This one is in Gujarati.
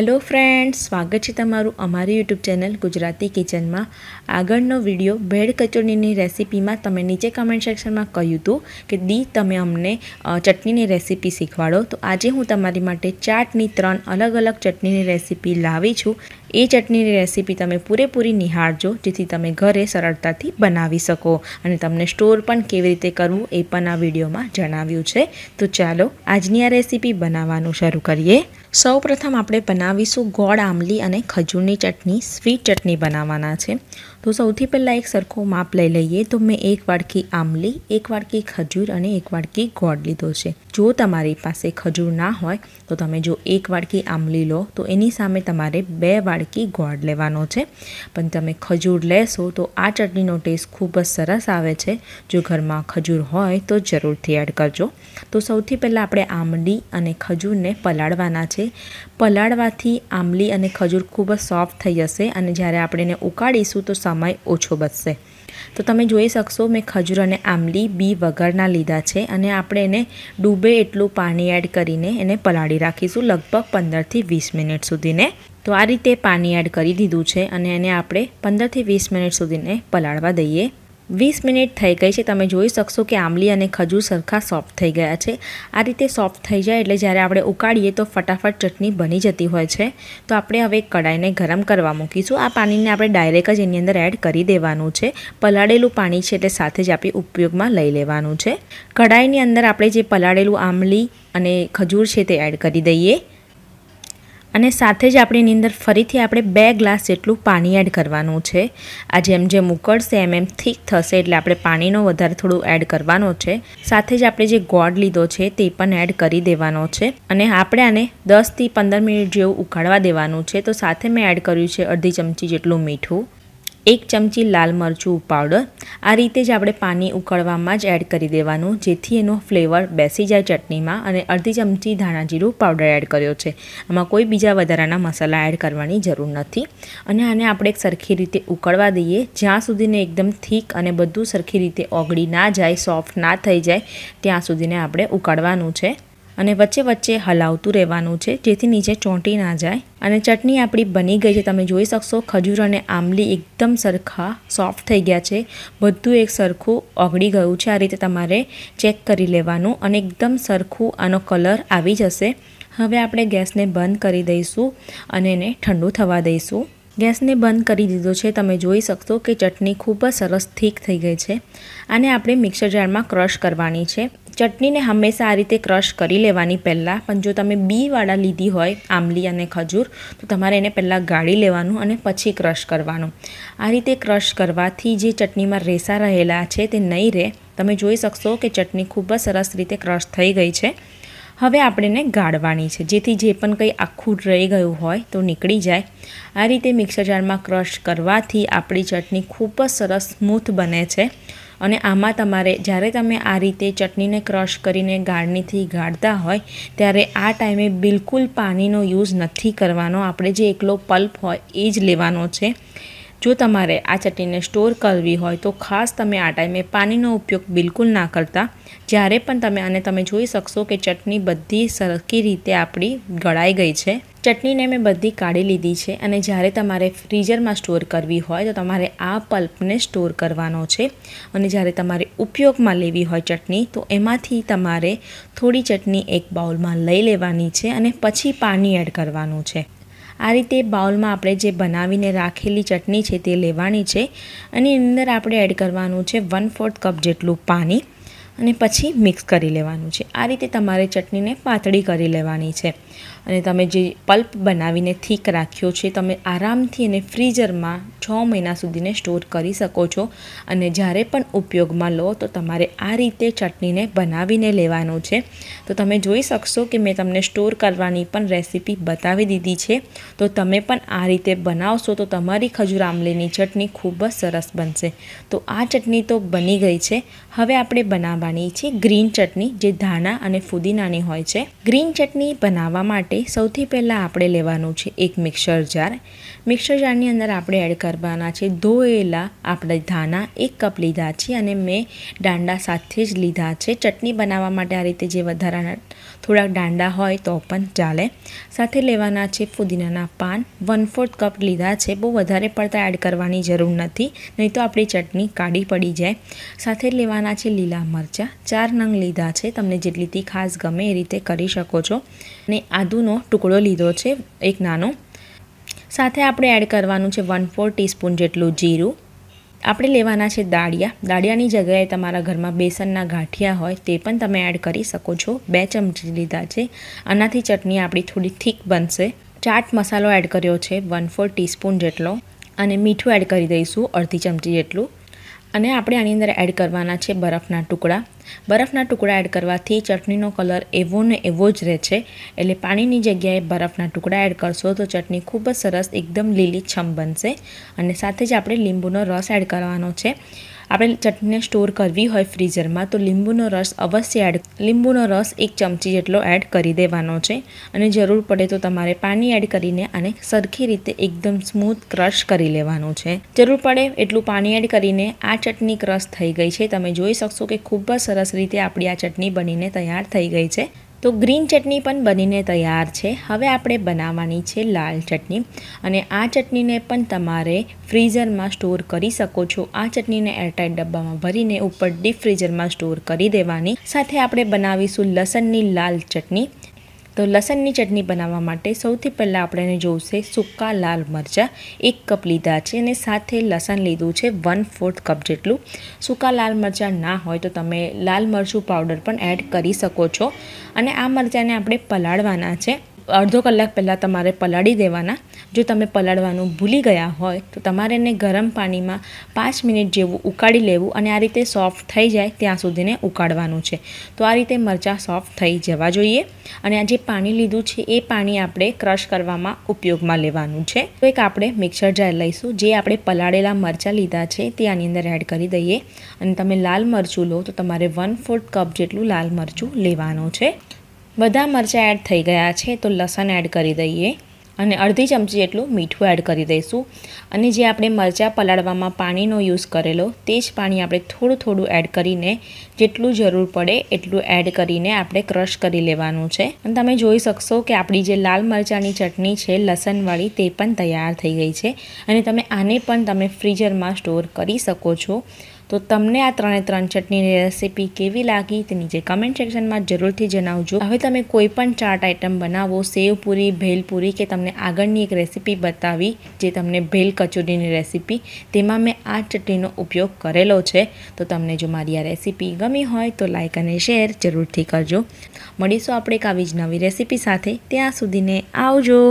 હેલો ફ્રેન્ડ સ્વાગત છે તમારું અમારી યુટ્યુબ ચેનલ ગુજરાતી કિચનમાં આગળનો વિડીયો ભેળ કચોરીની રેસીપીમાં તમે નીચે કમેન્ટ સેક્શનમાં કહ્યું હતું કે દી તમે અમને ચટણીની રેસીપી શીખવાડો તો આજે હું તમારી માટે ચાટની ત્રણ અલગ અલગ ચટણીની રેસીપી લાવી છું એ ચટણીની રેસીપી તમે પૂરેપૂરી નિહાળજો જેથી તમે ઘરે સરળતાથી બનાવી શકો અને તમને સ્ટોર પણ કેવી રીતે કરવું એ પણ આ વિડીયોમાં જણાવ્યું છે તો ચાલો આજની આ રેસીપી બનાવવાનું શરૂ કરીએ સૌપ્રથમ આપણે બનાવીશું ગોળ આમલી અને ખજૂરની ચટણી સ્વીટ ચટણી બનાવવાના છે તો સૌથી પહેલાં એક સરખું માપ લઈ લઈએ તો મેં એક વાડકી આમલી એક વાડકી ખજૂર અને એક વાડકી ગોળ લીધો છે જો તમારી પાસે ખજૂર ના હોય તો તમે જો એક વાડકી આમલી લો તો એની સામે તમારે બે વાડકી ગોળ લેવાનો છે પણ તમે ખજૂર લેશો તો આ ચટણીનો ટેસ્ટ ખૂબ જ સરસ આવે છે જો ઘરમાં ખજૂર હોય તો જરૂરથી એડ કરજો તો સૌથી પહેલાં આપણે આમલી અને ખજૂરને પલાળવાના છે પલાળવાથી આમલી અને ખજૂર ખૂબ જ સોફ્ટ થઈ જશે અને જ્યારે આપણે એને ઉકાળીશું તો સમય ઓછો બચશે તો તમે જોઈ શકશો મેં ખજૂર અને આંબલી બી વગરના લીધા છે અને આપણે એને ડૂબે એટલું પાણી એડ કરીને એને પલાળી રાખીશું લગભગ પંદરથી વીસ મિનિટ સુધીને તો આ રીતે પાણી એડ કરી દીધું છે અને એને આપણે પંદરથી વીસ મિનિટ સુધીને પલાળવા દઈએ વીસ મિનિટ થઈ ગઈ છે તમે જોઈ શકશો કે આમલી અને ખજૂર સરખા સોફ્ટ થઈ ગયા છે આ રીતે સોફ્ટ થઈ જાય એટલે જ્યારે આપણે ઉકાળીએ તો ફટાફટ ચટણી બની જતી હોય છે તો આપણે હવે કડાઈને ગરમ કરવા મૂકીશું આ પાણીને આપણે ડાયરેક્ટ જ એની અંદર એડ કરી દેવાનું છે પલાળેલું પાણી છે એટલે સાથે જ આપણે ઉપયોગમાં લઈ લેવાનું છે કડાઈની અંદર આપણે જે પલાળેલું આમલી અને ખજૂર છે તે એડ કરી દઈએ અને સાથે જ આપણે એની અંદર ફરીથી આપણે બે ગ્લાસ જેટલું પાણી એડ કરવાનું છે આ જેમ જેમ ઉકળશે એમ એમ થીક થશે એટલે આપણે પાણીનો વધારે થોડું એડ કરવાનો છે સાથે જ આપણે જે ગોળ લીધો છે તે પણ એડ કરી દેવાનો છે અને આપણે આને દસથી પંદર મિનિટ જેવું ઉકાળવા દેવાનું છે તો સાથે મેં એડ કર્યું છે અડધી ચમચી જેટલું મીઠું એક ચમચી લાલ મરચું પાવડર આ રીતે જ આપણે પાણી ઉકળવામાં જ એડ કરી દેવાનું જેથી એનો ફ્લેવર બેસી જાય ચટણીમાં અને અડધી ચમચી ધાણા જીરું પાવડર એડ કર્યો છે આમાં કોઈ બીજા વધારાના મસાલા એડ કરવાની જરૂર નથી અને આને આપણે એક સરખી રીતે ઉકળવા દઈએ જ્યાં સુધીને એકદમ થીક અને બધું સરખી રીતે ઓગળી ના જાય સોફ્ટ ના થઈ જાય ત્યાં સુધીને આપણે ઉકાળવાનું છે અને વચ્ચે વચ્ચે હલાવતું રહેવાનું છે જેથી નીચે ચોંટી ના જાય અને ચટણી આપણી બની ગઈ છે તમે જોઈ શકશો ખજૂર અને આંબલી એકદમ સરખા સોફ્ટ થઈ ગયા છે બધું એક સરખું ઓગળી ગયું છે આ રીતે તમારે ચેક કરી લેવાનું અને એકદમ સરખું આનો કલર આવી જશે હવે આપણે ગેસને બંધ કરી દઈશું અને એને ઠંડુ થવા દઈશું ગેસને બંધ કરી દીધો છે તમે જોઈ શકશો કે ચટણી ખૂબ જ સરસ થીક થઈ ગઈ છે આને આપણે મિક્સર જારમાં ક્રશ કરવાની છે ચટણીને હંમેશા આ રીતે ક્રશ કરી લેવાની પહેલાં પણ જો તમે બીવાળા લીધી હોય આંબલી અને ખજૂર તો તમારે એને પહેલાં ગાળી લેવાનું અને પછી ક્રશ કરવાનું આ રીતે ક્રશ કરવાથી જે ચટણીમાં રેસા રહેલા છે તે નહીં રહે તમે જોઈ શકશો કે ચટણી ખૂબ જ સરસ રીતે ક્રશ થઈ ગઈ છે હવે આપણે એને ગાળવાની છે જેથી જે પણ કંઈ આખું રહી ગયું હોય તો નીકળી જાય આ રીતે મિક્સર જારમાં ક્રશ કરવાથી આપણી ચટણી ખૂબ જ સરસ સ્મૂથ બને છે અને આમાં તમારે જ્યારે તમે આ રીતે ચટણીને ક્રશ કરીને ગાળનીથી ગાળતા હોય ત્યારે આ ટાઈમે બિલકુલ પાણીનો યુઝ નથી કરવાનો આપણે જે એકલો પલ્પ હોય એ જ લેવાનો છે જો તમારે આ ચટણીને સ્ટોર કરવી હોય તો ખાસ તમે આ ટાઈમે પાણીનો ઉપયોગ બિલકુલ ના કરતા જ્યારે પણ તમે અને તમે જોઈ શકશો કે ચટણી બધી સરખી રીતે આપણી ગળાઈ ગઈ છે ચટણીને મેં બધી કાઢી લીધી છે અને જ્યારે તમારે ફ્રીઝરમાં સ્ટોર કરવી હોય તો તમારે આ પલ્પને સ્ટોર કરવાનો છે અને જ્યારે તમારે ઉપયોગમાં લેવી હોય ચટણી તો એમાંથી તમારે થોડી ચટણી એક બાઉલમાં લઈ લેવાની છે અને પછી પાણી એડ કરવાનું છે આ રીતે બાઉલમાં આપણે જે બનાવીને રાખેલી ચટણી છે તે લેવાની છે અને એની અંદર આપણે એડ કરવાનું છે વન ફોર્થ કપ જેટલું પાણી અને પછી મિક્સ કરી લેવાનું છે આ રીતે તમારે ચટણીને પાતળી કરી લેવાની છે અને તમે જે પલ્પ બનાવીને થીક રાખ્યો છે તમે આરામથી એને ફ્રીઝરમાં છ મહિના સુધીને સ્ટોર કરી શકો છો અને જ્યારે પણ ઉપયોગમાં લો તો તમારે આ રીતે ચટણીને બનાવીને લેવાનું છે તો તમે જોઈ શકશો કે મેં તમને સ્ટોર કરવાની પણ રેસીપી બતાવી દીધી છે તો તમે પણ આ રીતે બનાવશો તો તમારી ખજૂર આમલીની ચટણી ખૂબ જ સરસ બનશે તો આ ચટણી તો બની ગઈ છે હવે આપણે બનાવવાની છે ગ્રીન ચટણી જે ધાણા અને ફુદીનાની હોય છે ગ્રીન ચટણી બનાવવા માટે સૌથી પહેલાં આપણે લેવાનું છે એક મિક્સર જાર મિક્સર જારની અંદર આપણે એડ કરવાના છે ધોયેલા આપણે ધાના એક કપ લીધા છે અને મેં દાંડા સાથે જ લીધા છે ચટણી બનાવવા માટે આ રીતે જે વધારાના થોડાક દાંડા હોય તો પણ ચાલે સાથે લેવાના છે ફુદીનાના પાન વન ફોર્થ કપ લીધા છે બહુ વધારે પડતા એડ કરવાની જરૂર નથી નહીં તો આપણી ચટણી કાઢી પડી જાય સાથે લેવાના છે લીલા મરચાં ચાર નંગ લીધા છે તમને જેટલી ખાસ ગમે એ રીતે કરી શકો છો ને આદુનો ટુકડો લીધો છે એક નાનો સાથે આપણે એડ કરવાનું છે વન ફોર ટીસ્પૂન જેટલું જીરું આપણે લેવાના છે દાળિયા દાળિયાની જગ્યાએ તમારા ઘરમાં બેસનના ગાંઠિયા હોય તે પણ તમે એડ કરી શકો છો બે ચમચી લીધા છે આનાથી ચટણી આપણી થોડી થીક બનશે ચાટ મસાલો એડ કર્યો છે વન ફોર ટીસ્પૂન જેટલો અને મીઠું એડ કરી દઈશું અડધી ચમચી જેટલું અને આપણે આની અંદર એડ કરવાના છે બરફના ટુકડા બરફના ટુકડા એડ કરવાથી ચટણીનો કલર એવો ને એવો જ રહે છે એટલે પાણીની જગ્યાએ બરફના ટુકડા એડ કરશો તો ચટણી ખૂબ જ સરસ એકદમ લીલીછમ બનશે અને સાથે જ આપણે લીંબુનો રસ એડ કરવાનો છે આપણે ચટણીને સ્ટોર કરવી હોય ફ્રીઝરમાં તો લીંબુનો રસ અવશ્ય એડ લીંબુનો રસ એક ચમચી જેટલો એડ કરી દેવાનો છે અને જરૂર પડે તો તમારે પાણી એડ કરીને આને સરખી રીતે એકદમ સ્મૂથ ક્રશ કરી લેવાનું છે જરૂર પડે એટલું પાણી એડ કરીને આ ચટણી ક્રશ થઈ ગઈ છે તમે જોઈ શકશો કે ખૂબ જ સરસ રીતે આપણી આ ચટણી બનીને તૈયાર થઈ ગઈ છે તો ગ્રીન ચટણી પણ બનીને તૈયાર છે હવે આપણે બનાવવાની છે લાલ ચટણી અને આ ચટણીને પણ તમારે ફ્રીઝરમાં સ્ટોર કરી શકો છો આ ચટણીને એરટાઈટ ડબ્બામાં ભરીને ઉપર ડીપ ફ્રીઝરમાં સ્ટોર કરી દેવાની સાથે આપણે બનાવીશું લસણની લાલ ચટણી તો લસણની ચટણી બનાવવા માટે સૌથી પહેલાં આપણે જોઈશે સૂકા લાલ મરચાં એક કપ લીધા છે અને સાથે લસણ લીધું છે વન ફોર્થ કપ જેટલું સૂકા લાલ મરચાં ના હોય તો તમે લાલ મરચું પાવડર પણ એડ કરી શકો છો અને આ મરચાંને આપણે પલાળવાના છે અડધો કલાક પહેલાં તમારે પલાળી દેવાના જો તમે પલાળવાનું ભૂલી ગયા હોય તો તમારે એને ગરમ પાણીમાં પાંચ મિનિટ જેવું ઉકાળી લેવું અને આ રીતે સોફ્ટ થઈ જાય ત્યાં સુધીને ઉકાળવાનું છે તો આ રીતે મરચાં સોફ્ટ થઈ જવા જોઈએ અને આ જે પાણી લીધું છે એ પાણી આપણે ક્રશ કરવામાં ઉપયોગમાં લેવાનું છે તો એક આપણે મિક્સર જાર લઈશું જે આપણે પલાળેલા મરચાં લીધા છે તે આની અંદર એડ કરી દઈએ અને તમે લાલ મરચું લો તો તમારે વન ફોર્થ કપ જેટલું લાલ મરચું લેવાનું છે બધા મરચાં એડ થઈ ગયા છે તો લસણ એડ કરી દઈએ અને અડધી ચમચી જેટલું મીઠું એડ કરી દઈશું અને જે આપણે મરચાં પલાળવામાં પાણીનો યુઝ કરેલો તે જ પાણી આપણે થોડું થોડું એડ કરીને જેટલું જરૂર પડે એટલું એડ કરીને આપણે ક્રશ કરી લેવાનું છે અને તમે જોઈ શકશો કે આપણી જે લાલ મરચાંની ચટણી છે લસણવાળી તે પણ તૈયાર થઈ ગઈ છે અને તમે આને પણ તમે ફ્રીઝરમાં સ્ટોર કરી શકો છો તો તમને આ ત્રણે ત્રણ ચટણીની રેસીપી કેવી લાગી તે નીચે કમેન્ટ સેક્શનમાં જરૂરથી જણાવજો હવે તમે કોઈ પણ ચાટ આઇટમ બનાવો સેવ પૂરી ભેલપૂરી કે તમને આગળની એક રેસીપી બતાવી જે તમને ભેલ કચોરીની રેસીપી તેમાં મેં આ ચટણીનો ઉપયોગ કરેલો છે તો તમને જો મારી આ રેસીપી ગમી હોય તો લાઇક અને શેર જરૂરથી કરજો મળીશું આપણે એક આવી જ નવી રેસીપી સાથે ત્યાં સુધીને આવજો